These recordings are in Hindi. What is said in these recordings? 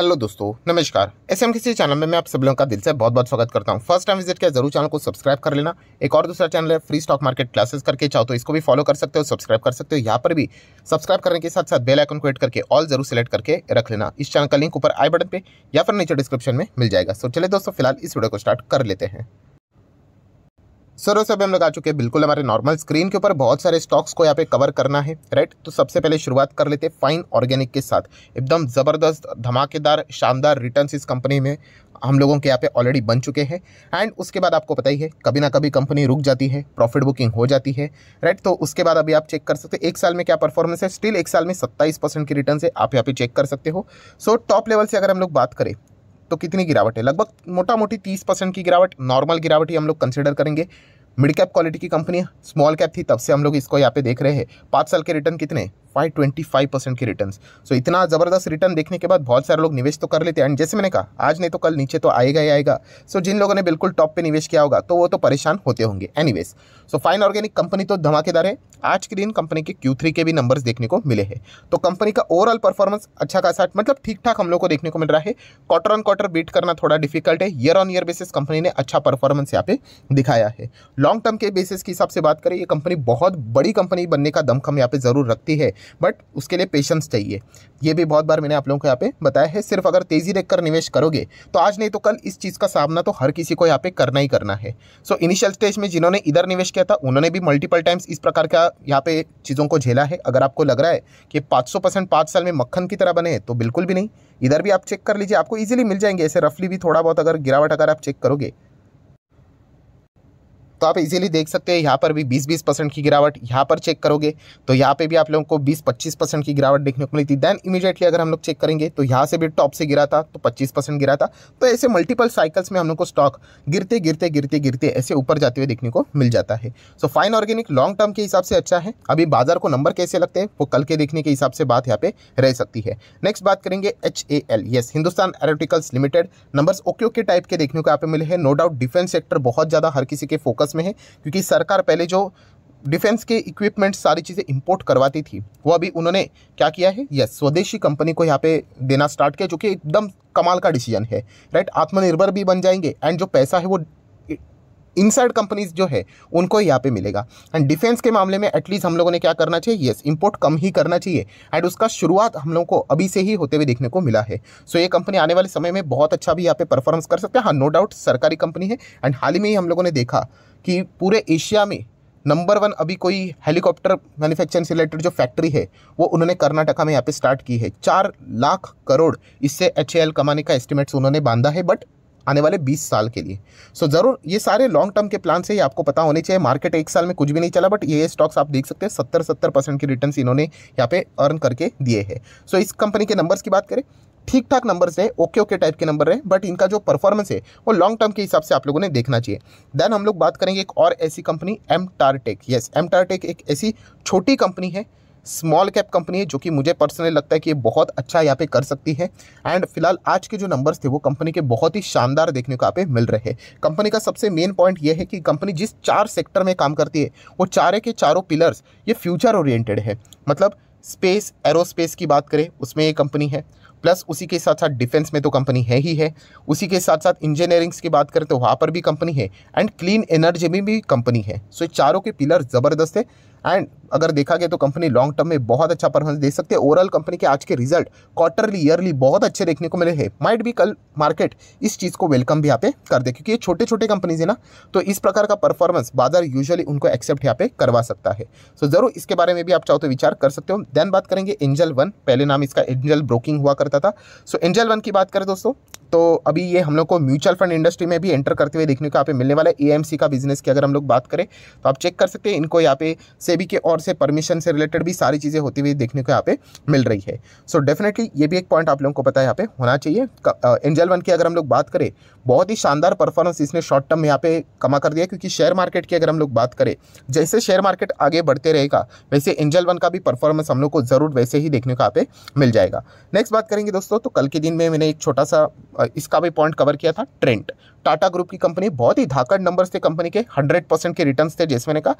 हेलो दोस्तों नमस्कार एस एम किसी चैनल में मैं आप सब लोगों का दिल से बहुत बहुत स्वागत करता हूँ फर्स्ट टाइम विजिट किया जरूर चैनल को सब्सक्राइब कर लेना एक और दूसरा चैनल है फ्री स्टॉक मार्केट क्लासेस करके चाहो तो इसको भी फॉलो कर सकते हो सब्सक्राइब कर सकते हो यहाँ पर भी सब्सक्राइब करने के साथ साथ बेल आइकन को एड करके ऑल जरूर सेलेक्ट करके रख लेना इस चैनल का लिंक ऊपर आई बटन पर या फिर नीचे डिस्क्रिप्शन में मिल जाएगा सो चले दोस्तों फिलहाल इस वीडियो को स्टार्ट कर लेते हैं सर वैसे अभी हम लोग आ चुके हैं बिल्कुल हमारे नॉर्मल स्क्रीन के ऊपर बहुत सारे स्टॉक्स को यहाँ पे कवर करना है राइट तो सबसे पहले शुरुआत कर लेते हैं फाइन ऑर्गेनिक के साथ एकदम ज़बरदस्त धमाकेदार शानदार रिटर्न इस कंपनी में हम लोगों के यहाँ पे ऑलरेडी बन चुके हैं एंड उसके बाद आपको पता ही है कभी ना कभी कंपनी रुक जाती है प्रॉफिट बुकिंग हो जाती है राइट तो उसके बाद अभी आप चेक कर सकते हो एक साल में क्या परफॉर्मेंस है स्टिल एक साल में सत्ताईस परसेंट की रिटर्न है आप यहाँ पे चेक कर सकते हो सो टॉप लेवल से अगर हम लोग बात करें तो कितनी गिरावट है लगभग मोटा मोटी तीस परसेंट की गिरावट नॉर्मल गिरावट ही हम लोग कंसिडर करेंगे मिड कैप क्वालिटी की कंपनी स्मॉल कैप थी तब से हम लोग इसको यहाँ पे देख रहे हैं पाँच साल के रिटर्न कितने फाइव ट्वेंटी फाइव परसेंट की रिटर्न सो इतना ज़बरदस्त रिटर्न देखने के बाद बहुत सारे लोग निवेश तो कर लेते हैं एंड जैसे मैंने कहा आज नहीं तो कल नीचे तो आएगा ही आएगा सो so, जिन लोगों ने बिल्कुल टॉप पे निवेश किया होगा तो वो तो परेशान होते होंगे anyways so Fine Organic company तो धमाकेदार है आज के दिन कंपनी के क्यू के भी नंबर्स देखने को मिले हैं तो कंपनी का ओवरऑल परफॉर्मेंस अच्छा खासा मतलब ठीक ठाक हम लोग को देखने को मिल रहा है क्वार्टर ऑन क्वार्टर बीट करना थोड़ा डिफिकल्ट है year on year basis company ने अच्छा परफॉर्मेंस यहाँ पे दिखाया है लॉन्ग टर्म के बेसिस के हिसाब से बात करें ये कंपनी बहुत बड़ी कंपनी बनने का दमखम यहाँ पे जरूर रखती है बट उसके लिए पेशेंस चाहिए ये भी बहुत बार मैंने आप लोगों को यहाँ पे बताया है सिर्फ अगर तेज़ी देखकर निवेश करोगे तो आज नहीं तो कल इस चीज़ का सामना तो हर किसी को यहाँ पे करना ही करना है सो इनिशियल स्टेज में जिन्होंने इधर निवेश किया था उन्होंने भी मल्टीपल टाइम्स इस प्रकार का यहाँ पे चीज़ों को झेला है अगर आपको लग रहा है कि पाँच परसेंट पाँच साल में मक्खन की तरह बने तो बिल्कुल भी नहीं इधर भी आप चेक कर लीजिए आपको ईजिली मिल जाएंगे ऐसे रफली भी थोड़ा बहुत अगर गिरावट अगर आप चेक करोगे तो आप इजीली देख सकते हैं यहाँ पर भी 20-20 परसेंट की गिरावट यहाँ पर चेक करोगे तो यहाँ पे भी आप लोगों को 20-25 परसेंट की गिरावट देखने को मिली थी देन इमीडिएटली अगर हम लोग चेक करेंगे तो यहाँ से भी टॉप से गिरा था तो 25 परसेंट गिरा था तो ऐसे मल्टीपल साइकिल्स में हम लोग को स्टॉक गिरते गिरते गिरते गिरते ऐसे ऊपर जाते हुए देखने को मिल जाता है so Fine Organic long term के हिसाब से अच्छा है अभी बाजार को नंबर कैसे लगते हैं वो कल के देखने के हिसाब से बात यहाँ पे रह सकती है नेक्स्ट बात करेंगे H A L yes Hindustan Aeronautics Limited number okay okay type के देखने को यहाँ पे मिले हैं नो डाउट डिफेंस सेक्टर बहुत ज़्यादा हर किसी के फोकस प्रोसेस में है क्योंकि सरकार पहले जो डिफेंस के इक्विपमेंट सारी चीज़ें इंपोर्ट करवाती थी वो अभी उन्होंने क्या किया है यस स्वदेशी कंपनी को यहाँ पे देना स्टार्ट किया जो कि एकदम कमाल का डिसीजन है राइट आत्मनिर्भर भी बन जाएंगे एंड जो पैसा है वो इनसाइड कंपनीज जो है उनको यहाँ पे मिलेगा एंड डिफेंस के मामले में एटलीस्ट हम लोगों ने क्या करना चाहिए येस इंपोर्ट कम ही करना चाहिए एंड उसका शुरुआत हम लोगों को अभी से ही होते हुए देखने को मिला है सो so, ये कंपनी आने वाले समय में बहुत अच्छा भी यहाँ पे परफॉर्मेंस कर सकते हैं हाँ नो डाउट सरकारी कंपनी है एंड हाल ही में ही हम लोगों ने देखा कि पूरे एशिया में नंबर वन अभी कोई हेलीकॉप्टर मैन्युफैक्चरिंग से रिलेटेड जो फैक्ट्री है वो उन्होंने कर्नाटका में यहाँ पे स्टार्ट की है चार लाख करोड़ इससे एच कमाने का एस्टिमेट्स उन्होंने बांधा है बट आने वाले 20 साल के लिए सो so, ज़रूर ये सारे लॉन्ग टर्म के प्लान से ही आपको पता होने चाहिए मार्केट एक साल में कुछ भी नहीं चला बट ये स्टॉक्स आप देख सकते हैं सत्तर सत्तर परसेंट के रिटर्न इन्होंने यहाँ पे अर्न करके दिए हैं सो so, इस कंपनी के नंबर्स की बात करें ठीक ठाक नंबर्स है ओके ओके टाइप के नंबर है बट इनका जो परफॉर्मेंस है वो लॉन्ग टर्म के हिसाब से आप लोगों ने देखना चाहिए देन हम लोग बात करेंगे एक और ऐसी company M Tartech yes M Tartech एक ऐसी छोटी कंपनी है स्मॉल कैप कंपनी है जो कि मुझे पर्सनली लगता है कि ये बहुत अच्छा यहाँ पे कर सकती है एंड फिलहाल आज के जो नंबर्स थे वो कंपनी के बहुत ही शानदार देखने को यहाँ पे मिल रहे हैं कंपनी का सबसे मेन पॉइंट ये है कि कंपनी जिस चार सेक्टर में काम करती है वो चारे के चारों पिलर्स ये फ्यूचर ओरिएंटेड है मतलब स्पेस एरोस्पेस की बात करें उसमें ये कंपनी है प्लस उसी के साथ साथ डिफेंस में तो कंपनी है ही है उसी के साथ साथ इंजीनियरिंग्स की बात करें तो वहाँ पर भी कंपनी है एंड क्लीन एनर्जी में भी कंपनी है सो so, चारों के पिलर ज़बरदस्त है एंड अगर देखा गया तो कंपनी लॉन्ग टर्म में बहुत अच्छा परफॉर्मेंस दे सकते हैं ओवरऑल कंपनी के आज के रिजल्ट क्वार्टरली ईयरली बहुत अच्छे देखने को मिले हैं माइट भी कल मार्केट इस चीज़ को वेलकम भी यहाँ पे कर दे क्योंकि ये छोटे छोटे कंपनीज है ना तो इस प्रकार का परफॉर्मेंस बाजार यूजुअली उनको एक्सेप्ट यहाँ पे करवा सकता है सो so, ज़रूर इसके बारे में भी आप चाहो तो विचार कर सकते हो देन बात करेंगे एंजल वन पहले नाम इसका एंजल ब्रोकिंग हुआ करता था सो so, एंजल वन की बात करें दोस्तों तो अभी ये हम लोग को म्यूचुअल फंड इंडस्ट्री में भी एंटर करते हुए देखने को यहाँ पे मिलने वाला है ए का बिजनेस की अगर हम लोग बात करें तो आप चेक कर सकते हैं इनको यहाँ पे सेबी के और से परमिशन से रिलेटेड भी सारी चीज़ें होती हुई देखने को यहाँ पे मिल रही है सो so, डेफिनेटली ये भी एक पॉइंट आप लोगों को पता है यहाँ पे होना चाहिए एंजल वन की अगर हम लोग बात करें बहुत ही शानदार परफॉर्मेंस इसने शॉर्ट टर्म यहाँ पे कमा कर दिया क्योंकि शेयर मार्केट की अगर हम लोग बात करें जैसे शेयर मार्केट आगे बढ़ते रहेगा वैसे एंजल वन का भी परफॉर्मेंस हम लोग को ज़रूर वैसे ही देखने को यहाँ पे मिल जाएगा नेक्स्ट बात करेंगे दोस्तों तो कल के दिन में मैंने एक छोटा सा इसका भी पॉइंट कवर किया था ट्रेंट टाटा ग्रुप की कंपनी बहुत ही धाकड़ नंबर थे कंपनी के हंड्रेड परसेंट के रिटर्न थे जैसे मैंने कहा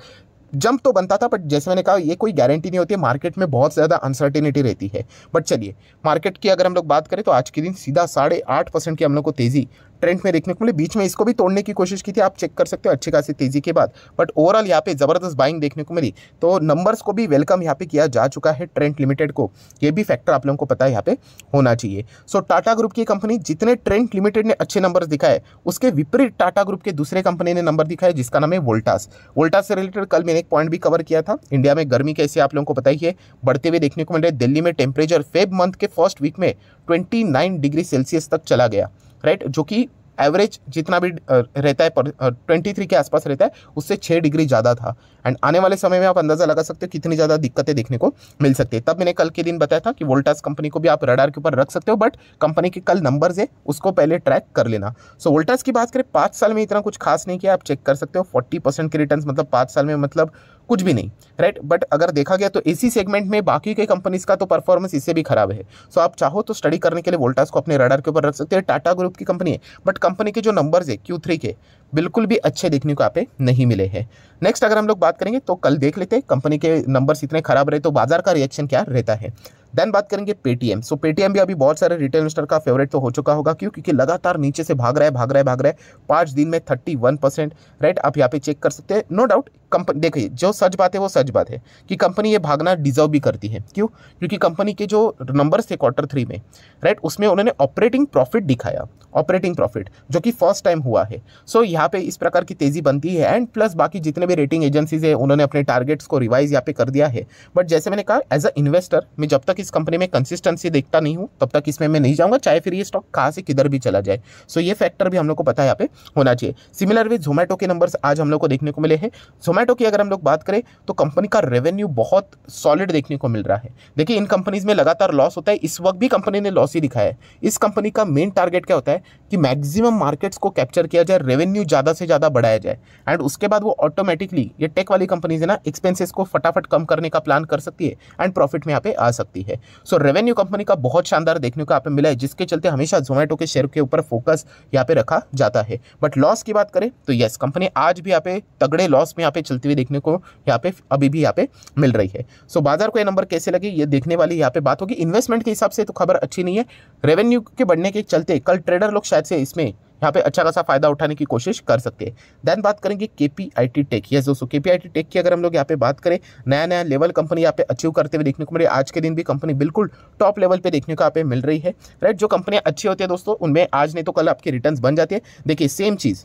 जंप तो बनता था बट जैसे मैंने कहा ये कोई गारंटी नहीं होती है मार्केट में बहुत ज़्यादा अनसर्टेनिटी रहती है बट चलिए मार्केट की अगर हम लोग बात करें तो आज के दिन सीधा साढ़े आठ परसेंट की हम लोग को तेज़ी ट्रेंड में देखने को मिली बीच में इसको भी तोड़ने की कोशिश की थी आप चेक कर सकते हो अच्छी खासी तेज़ी के बाद बट ओवरऑल यहाँ पे ज़बरदस्त बाइंग देखने को मिली तो नंबर्स को भी वेलकम यहाँ पे किया जा चुका है ट्रेंट लिमिटेड को ये भी फैक्टर आप लोगों को पता है यहाँ पे होना चाहिए सो टाटा ग्रुप की कंपनी जितने ट्रेंड लिमिटेड ने अच्छे नंबर दिखाए उसके विपरीत टाटा ग्रुप के दूसरे कंपनी ने नंबर दिखाया जिसका नाम है वोल्टास वोल्टास से रिलेटेड कल मैंने एक पॉइंट भी कवर किया था इंडिया में गर्मी कैसे आप लोगों को पता ही है बढ़ते हुए देखने को मिल रहे है दिल्ली में टेम्परेचर फेब मंथ के फर्स्ट वीक में 29 डिग्री सेल्सियस तक चला गया राइट जो कि एवरेज जितना भी रहता है ट्वेंटी थ्री के आसपास रहता है उससे छः डिग्री ज़्यादा था एंड आने वाले समय में आप अंदाज़ा लगा सकते हो कितनी ज़्यादा दिक्कतें देखने को मिल सकती है तब मैंने कल के दिन बताया था कि वोल्टास कंपनी को भी आप रडार के ऊपर रख सकते हो बट कंपनी के कल नंबर्स है उसको पहले ट्रैक कर लेना सो so, वोल्टास की बात करें पाँच साल में इतना कुछ खास नहीं किया आप चेक कर सकते हो फोर्टी परसेंट के रिटर्न मतलब पाँच साल में मतलब कुछ भी नहीं राइट बट अगर देखा गया तो इसी सेगमेंट में बाकी के कंपनीज का तो परफॉर्मेंस इससे भी खराब है सो आप चाहो तो स्टडी करने के लिए वोल्टास को अपने रडार के ऊपर रख सकते हैं टाटा ग्रुप की कंपनी है बट कंपनी के जो नंबर्स है क्यू थ्री के बिल्कुल भी अच्छे देखने को आप नहीं मिले हैं नेक्स्ट अगर हम लोग बात करेंगे तो कल देख लेते हैं कंपनी के नंबर्स इतने खराब रहे तो बाजार का रिएक्शन क्या रहता है देन बात करेंगे पेटीएम सो पेटीएम भी अभी बहुत सारे रिटेल इन्वेस्टर का फेवरेट तो हो चुका होगा क्यों क्योंकि लगातार नीचे से भाग रहा है भाग रहा है भाग रहा है पाँच दिन में थर्टी वन परसेंट राइट आप यहाँ पे चेक कर सकते हैं नो डाउट कंपनी देखिए जो सच बात है वो सच बात है कि कंपनी ये भागना डिजर्व भी करती है क्यों क्योंकि कंपनी के जो नंबर्स थे क्वार्टर थ्री में राइट उसमें उन्होंने ऑपरेटिंग प्रॉफिट दिखाया ऑपरेटिंग प्रॉफिट जो कि फर्स्ट टाइम हुआ है सो so, यहाँ पे इस प्रकार की तेज़ी बनती है एंड प्लस बाकी जितने भी रेटिंग एजेंसीज है उन्होंने अपने टारगेट्स को रिवाइज यहाँ पे कर दिया है बट जैसे मैंने कहा एज अ इन्वेस्टर मैं जब तक इस कंपनी में कंसिस्टेंसी देखता नहीं हूँ तब तक इसमें मैं नहीं जाऊँगा चाहे फिर ये स्टॉक कहाँ से किधर भी चला जाए सो ये फैक्टर भी हम लोग को पता है यहाँ पे होना चाहिए सिमिलर वे जोमेटो के नंबर्स आज हम लोग को देखने को मिले हैं जोमेटो की अगर हम लोग बात करें तो कंपनी का रेवेन्यू बहुत सॉलिड देखने को मिल रहा है देखिए इन कंपनीज में लगातार लॉस होता है इस वक्त भी कंपनी ने लॉस ही दिखाया है इस कंपनी का मेन टारगेट क्या होता है कि मैक्सिमम मार्केट्स को कैप्चर किया जाए रेवेन्यू ज़्यादा से ज़्यादा बढ़ाया जाए एंड उसके बाद वो ऑटोमेटिकली ये टेक वाली कंपनीज है ना एक्सपेंसेस को फटाफट कम करने का प्लान कर सकती है एंड प्रॉफिट में यहाँ पे आ सकती है है सो रेवेन्यू कंपनी का बहुत शानदार देखने को यहाँ पे मिला है जिसके चलते हमेशा जोमेटो के शेयर के ऊपर फोकस यहाँ पे रखा जाता है बट लॉस की बात करें तो यस कंपनी आज भी यहाँ पे तगड़े लॉस में यहाँ पे चलती हुई देखने को यहाँ पे अभी भी यहाँ पे मिल रही है सो so, बाजार को ये नंबर कैसे लगे ये देखने वाली यहाँ पे बात होगी इन्वेस्टमेंट के हिसाब से तो खबर अच्छी नहीं है रेवेन्यू के बढ़ने के चलते कल ट्रेडर लोग शायद से इसमें यहाँ पे अच्छा खासा फायदा उठाने की कोशिश कर सकते हैं देन बात करेंगे K P I T tech yes दोस्तों K P I T take की अगर हम लोग यहाँ पे बात करें नया नया लेवल कंपनी यहाँ पे अचीव करते हुए देखने को मिले आज के दिन भी कंपनी बिल्कुल टॉप लेवल पे देखने को यहाँ पे मिल रही है राइट जो कंपनियाँ अच्छी होती है दोस्तों उनमें आज नहीं तो कल आपके रिटर्न बन जाती है देखिए सेम चीज़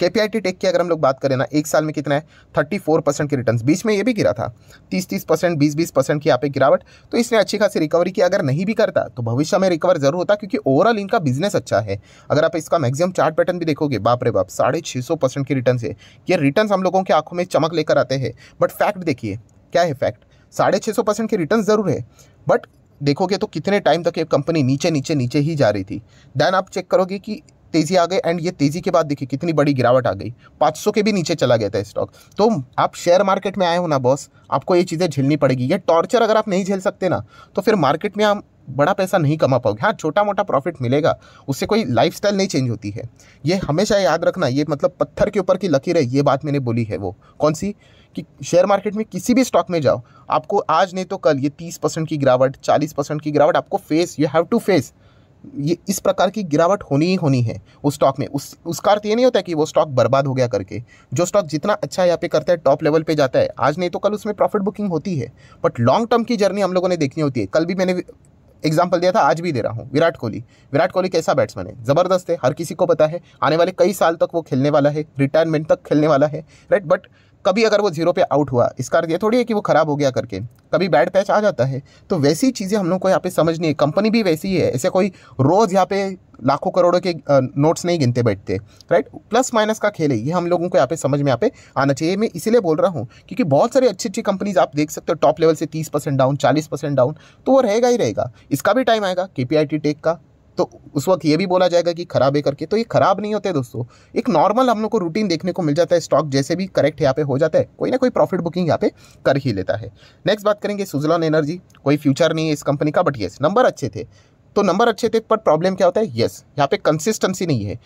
के पी आई टी टेक की अगर हम लोग बात करें ना एक साल में कितना है थर्टी फोर परसेंट के रिटर्न बीच में ये भी गिरा था तीस तीस परसेंट बीस बीस परसेंट की यहाँ पे गिरावट तो इसने अच्छी खासी रिकवरी की अगर नहीं भी करता तो भविष्य में रिकवर जरूर होता क्योंकि ओवरऑल इनका बिजनेस अच्छा है अगर आप इसका मैक्सिमम चार्ट पैटर्न भी देखोगे बाप रे बाप साढ़े छः सौ परसेंट की रिटर्न है ये रिटर्न हम लोगों की आंखों में चमक लेकर आते हैं बट फैक्ट देखिए क्या है फैक्ट साढ़े छः सौ परसेंट की रिटर्न ज़रूर है बट देखोगे तो कितने टाइम तक ये कंपनी नीचे नीचे नीचे ही जा रही थी देन आप चेक करोगे कि तेज़ी आ गई एंड ये तेज़ी के बाद देखिए कितनी बड़ी गिरावट आ गई 500 के भी नीचे चला गया था स्टॉक तो आप शेयर मार्केट में आए हो ना बॉस आपको ये चीज़ें झेलनी पड़ेगी ये टॉर्चर अगर आप नहीं झेल सकते ना तो फिर मार्केट में आप बड़ा पैसा नहीं कमा पाओगे हाँ छोटा मोटा प्रॉफिट मिलेगा उससे कोई लाइफ नहीं चेंज होती है ये हमेशा याद रखना ये मतलब पत्थर के ऊपर की लकीर है ये बात मैंने बोली है वो कौन सी कि शेयर मार्केट में किसी भी स्टॉक में जाओ आपको आज नहीं तो कल ये तीस परसेंट की गिरावट चालीस परसेंट की गिरावट आपको face you have to face ये इस प्रकार की गिरावट होनी ही होनी है उस स्टॉक में उस उसका अर्थ तो ये नहीं होता कि वो स्टॉक बर्बाद हो गया करके जो स्टॉक जितना अच्छा यहाँ पे करता है टॉप लेवल पे जाता है आज नहीं तो कल उसमें प्रॉफिट बुकिंग होती है बट लॉन्ग टर्म की जर्नी हम लोगों ने देखनी होती है कल भी मैंने एग्जाम्पल दिया था आज भी दे रहा हूँ विराट कोहली विराट कोहली कैसा बैट्समैन है ज़बरदस्त है हर किसी को पता है आने वाले कई साल तक वो खेलने वाला है रिटायरमेंट तक खेलने वाला है राइट बट कभी अगर वो जीरो पे आउट हुआ इसका अर्थ ये थोड़ी है कि वो ख़राब हो गया करके कभी बैड पैच आ जाता है तो वैसी चीज़ें हम लोग को यहाँ पे समझनी है कंपनी भी वैसी ही है ऐसे कोई रोज़ यहाँ पे लाखों करोड़ों के नोट्स नहीं गिनते बैठते राइट प्लस माइनस का खेल है ये हम लोगों को यहाँ पे समझ में यहाँ पे आना चाहिए मैं इसीलिए बोल रहा हूँ क्योंकि बहुत सारी अच्छी अच्छी कंपनीज आप देख सकते हो टॉप लेवल से तीस परसेंट डाउन चालीस परसेंट डाउन तो वो रहेगा ही रहेगा इसका भी टाइम आएगा के टेक का तो उस वक्त ये भी बोला जाएगा कि खराब है करके तो ये खराब नहीं होते दोस्तों एक नॉर्मल हम लोग को रूटीन देखने को मिल जाता है स्टॉक जैसे भी करेक्ट यहाँ पे हो जाता है कोई ना कोई प्रॉफिट बुकिंग यहाँ पे कर ही लेता है नेक्स्ट बात करेंगे सुजलॉन एनर्जी कोई फ्यूचर नहीं है इस कंपनी का बट येस नंबर अच्छे थे तो नंबर अच्छे थे पर प्रॉब्लम क्या होता है यस यहाँ पे कंसिस्टेंसी नहीं है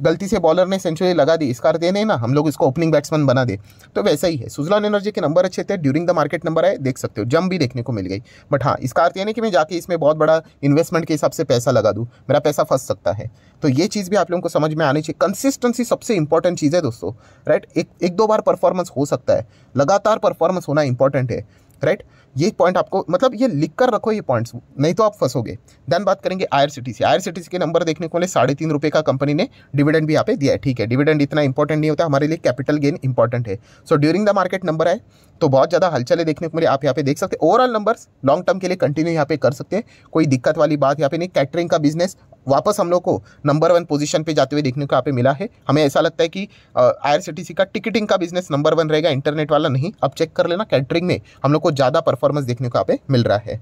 गलती से बॉलर ने सेंचुरी लगा दी इसका अर्थ ये नहीं ना हम लोग इसको ओपनिंग बैट्समैन बना दे तो वैसा ही है सुजलॉन एनर्जी के नंबर अच्छे थे ड्यूरिंग द मार्केट नंबर आए देख सकते हो जम भी देखने को मिल गई बट हाँ इसका अर्थ ये नहीं कि मैं जाके इसमें बहुत बड़ा इन्वेस्टमेंट के हिसाब से पैसा लगा दूँ मेरा पैसा फंस सकता है तो ये चीज़ भी आप लोगों को समझ में आनी चाहिए कंसिस्टेंसी सबसे इंपॉर्टेंट चीज़ है दोस्तों राइट एक एक दो बार परफॉर्मेंस हो सकता है लगातार परफॉर्मेंस होना इंपॉर्टेंट है राइट right? ये पॉइंट आपको मतलब ये लिख कर रखो ये पॉइंट्स नहीं तो आप फंसोगे देन बात करेंगे I R C T C I R C T C के नंबर देखने को मिले साढ़े तीन रुपये का कंपनी ने डिविडेंड भी यहाँ पे दिया है ठीक है डिविडेंड इतना इंपॉर्टेंट नहीं होता हमारे लिए कैपिटल गेन इंपॉर्टेंट है so during the market number है तो बहुत ज़्यादा हलचले देखने को मिले आप यहाँ पे देख सकते हैं ओवरऑल नंबर्स लॉन्ग टर्म के लिए कंटिन्यू यहाँ पे कर सकते हैं कोई दिक्कत वाली बात यहाँ पे नहीं कैटरिंग का बिजनेस वापस हम लोग को नंबर वन पोजीशन पे जाते हुए देखने को यहाँ पे मिला है हमें ऐसा लगता है कि आई का टिकटिंग का बिजनेस नंबर वन रहेगा इंटरनेट वाला नहीं अब चेक कर लेना कैटरिंग में हम लोग को ज़्यादा परफॉर्मेंस देखने को यहाँ पे मिल रहा है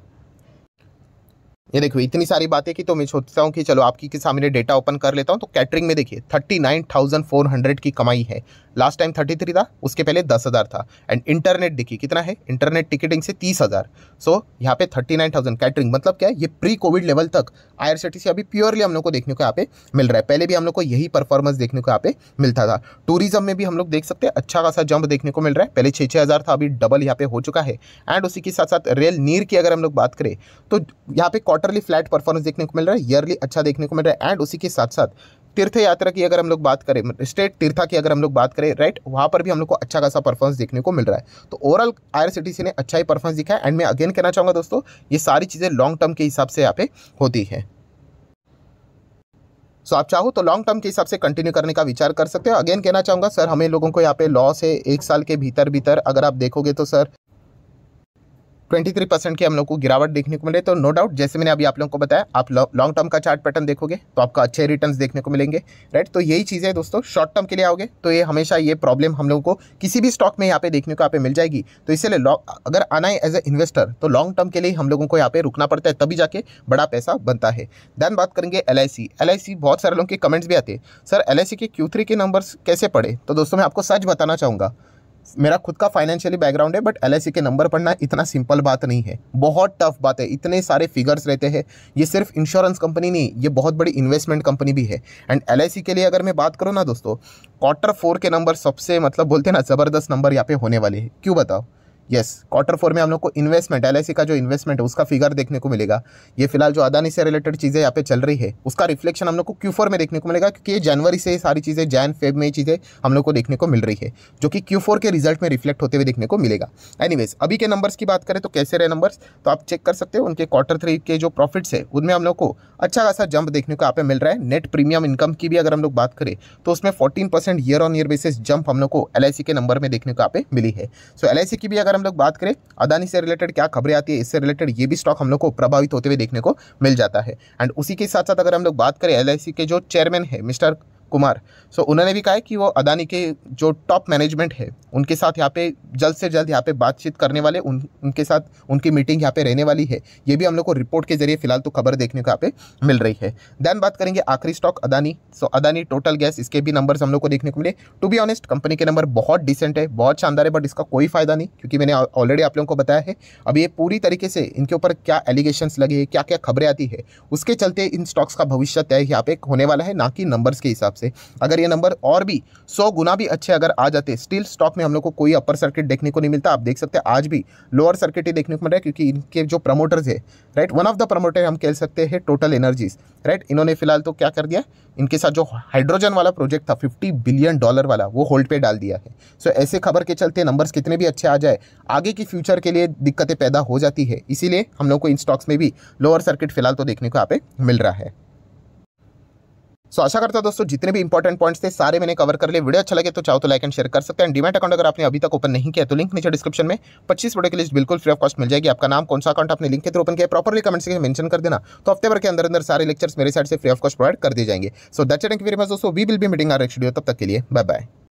ये देखो इतनी सारी बातें कि तो मैं सोचता हूँ कि चलो आपकी के सामने डेटा ओपन कर लेता हूँ तो कैटरिंग में देखिए thirty nine thousand four hundred की कमाई है लास्ट टाइम थर्टी थ्री था उसके पहले दस हज़ार था एंड इंटरनेट देखिए कितना है इंटरनेट टिकटिंग से तीस हज़ार सो यहाँ पे थर्टी नाइन थाउजेंड कैटरिंग मतलब क्या है ये प्री कोविड लेवल तक आई सी अभी प्योरली हम लोग को देखने को यहाँ पे मिल रहा है पहले भी हम लोग को यही परफॉर्मेंस देखने को यहाँ पे मिलता था टूरिज्म में भी हम लोग देख सकते हैं अच्छा खासा जंप देखने को मिल रहा है पहले छः छः हज़ार था अभी डबल यहाँ पे हो चुका है एंड उसी के साथ साथ रेल नीर की अगर हम लोग बात करें तो यहाँ पे क्वार्टरली फ्लैट परफॉर्मेंस देखने को मिल रहा है ईयरली अच्छा देखने को मिल रहा है एंड उसी के साथ साथ तीर्थ यात्रा की अगर हम लोग बात करें स्टेट मतलब तीर्था की अगर हम लोग बात करें राइट वहाँ पर भी हम लोग को अच्छा खासा परफॉर्मेंस देखने को मिल रहा है तो ओवरऑल आईआरसीटीसी ने अच्छा ही परफॉर्मेंस दिखा है एंड मैं अगेन कहना चाहूँगा दोस्तों ये सारी चीज़ें लॉन्ग टर्म के हिसाब से यहाँ पे होती है सो so, आप चाहो तो लॉन्ग टर्म के हिसाब से कंटिन्यू करने का विचार कर सकते हो अगेन कहना चाहूँगा सर हमें लोगों को यहाँ पे लॉस है एक साल के भीतर भीतर अगर आप देखोगे तो सर ट्वेंटी थ्री परसेंट की हम लोग को गिरावट देखने को मिले तो नो डाउट जैसे मैंने अभी आप लोगों को बताया आप लॉन्ग टर्म का चार्ट पैटर्न देखोगे तो आपका अच्छे रिटर्न्स देखने को मिलेंगे राइट तो यही चीज़ है दोस्तों शॉर्ट टर्म के लिए आओगे तो ये हमेशा ये प्रॉब्लम हम लोगों को किसी भी स्टॉक में यहाँ पे देखने को यहाँ पे मिल जाएगी तो इसलिए अगर आना है एज ए इन्वेस्टर तो लॉन्ग टर्म के लिए हम लोगों को यहाँ पे रुकना पड़ता है तभी जाके बड़ा पैसा बनता है देन बात करेंगे एल आई बहुत सारे लोगों के कमेंट्स भी आते हैं सर एल के क्यू के नंबर्स कैसे पड़े तो दोस्तों मैं आपको सच बताना चाहूँगा मेरा खुद का फाइनेंशियली बैकग्राउंड है बट एल e के नंबर पढ़ना इतना सिंपल बात नहीं है बहुत टफ बात है इतने सारे फिगर्स रहते हैं ये सिर्फ इंश्योरेंस कंपनी नहीं ये बहुत बड़ी इन्वेस्टमेंट कंपनी भी है एंड एल e के लिए अगर मैं बात करूँ ना दोस्तों क्वार्टर फोर के नंबर सबसे मतलब बोलते हैं ना ज़बरदस्त नंबर यहाँ पे होने वाले हैं क्यों बताओ यस क्वार्टर फोर में हम लोग को इन्वेस्टमेंट एल का जो इन्वेस्टमेंट है उसका फिगर देखने को मिलेगा ये फिलहाल जो अदानी से रिलेटेड चीज़ें यहाँ पे चल रही है उसका रिफ्लेक्शन हम लोग को क्यू में देखने को मिलेगा क्योंकि ये जनवरी से सारी चीज़ें जैन फेब में चीज़ें हम लोग को देखने को मिल रही है जो कि क्यू के रिजल्ट में रिफ्लेक्ट होते हुए देखने को मिलेगा एनी अभी के नंबर्स की बात करें तो कैसे रहे नंबर्स तो आप चेक कर सकते हो उनके क्वार्टर थ्री के जो प्रॉफिट्स है उनमें हम लोग को अच्छा खासा जंप देखने को यहाँ पे मिल रहा है नेट प्रीमियम इनकम की भी अगर हम लोग बात करें तो उसमें fourteen year on year basis jump हम लोग को एल के नंबर में देखने को यहाँ पे मिली है सो एल की भी अगर हम लोग बात करें अदानी से रिलेटेड क्या खबरें आती है इससे रिलेटेड ये भी स्टॉक हम लोग को प्रभावित होते हुए देखने को मिल जाता है एंड उसी के साथ साथ अगर हम लोग बात करें एल के जो चेयरमैन है मिस्टर कुमार सो उन्होंने भी कहा है कि वो अदानी के जो टॉप मैनेजमेंट है उनके साथ यहाँ पे जल्द से जल्द यहाँ पे बातचीत करने वाले उन उनके साथ उनकी मीटिंग यहाँ पे रहने वाली है ये भी हम लोग को रिपोर्ट के जरिए फिलहाल तो खबर देखने को यहाँ पे मिल रही है देन बात करेंगे आखिरी stock Adani so Adani Total Gas इसके भी नंबर्स हम लोग को देखने को मिले टू बी ऑनेस्ट कंपनी के नंबर बहुत डिसेंट है बहुत शानदार है बट इसका कोई फायदा नहीं क्योंकि मैंने ऑलरेडी आप लोगों को बताया है अब ये पूरी तरीके से इनके ऊपर क्या एलिगेशन लगे हैं क्या क्या खबरें आती है उसके चलते इन स्टॉक्स का भविष्य तय यहाँ पे होने वाला है ना कि नंबर्स के हिसाब से अगर ये नंबर और भी सौ गुना भी अच्छे अगर आ जाते स्टील स्टॉक में हम लोग को कोई अपर सर्किट देखने को नहीं मिलता आप देख सकते हैं आज भी लोअर सर्किट ही देखने को मिल रहा है क्योंकि इनके जो प्रमोटर्स है right one of the promoter हम कह सकते हैं टोटल एनर्जीज राइट इन्होंने फिलहाल तो क्या कर दिया इनके साथ जो हाइड्रोजन वाला प्रोजेक्ट था फिफ्टी बिलियन डॉलर वाला वो होल्ड पे डाल दिया है सो ऐसे खबर के चलते नंबर्स कितने भी अच्छे आ जाए आगे की फ्यूचर के लिए दिक्कतें पैदा हो जाती है इसीलिए हम लोग को इन स्टॉक्स में भी लोअर सर्किट फिलहाल तो देखने को यहाँ पे मिल रहा है सो so, आशा करता हूँ दोस्तों जितने भी इंपॉर्टेंट पॉइंट्स थे सारे मैंने कवर कर लिए वीडियो अच्छा लगे तो चाहो तो लाइक एंड शेयर कर सकते हैं डिमेट अकाउंट अगर आपने अभी तक ओपन नहीं किया तो लिंक नीचे डिस्क्रिप्शन में 25 प्रोडक्ट की लिस्ट बिल्कुल फ्री ऑफ कॉस्ट मिल जाएगी आपका नाम कौन सा अकाउंट आपने लिंक के थ्रू ओपन किया प्रॉपरली कमेंट से मेंशन कर देना तो हफ्ते भर के अंदर अंदर सारे लेक्चर्स मेरे साइड से फ्री ऑफ कॉस्ट प्रोवाइड कर दिए जाएंगे so that's thank you very much दोस्तों we will be meeting our next video तब तक के लिए बाय बाय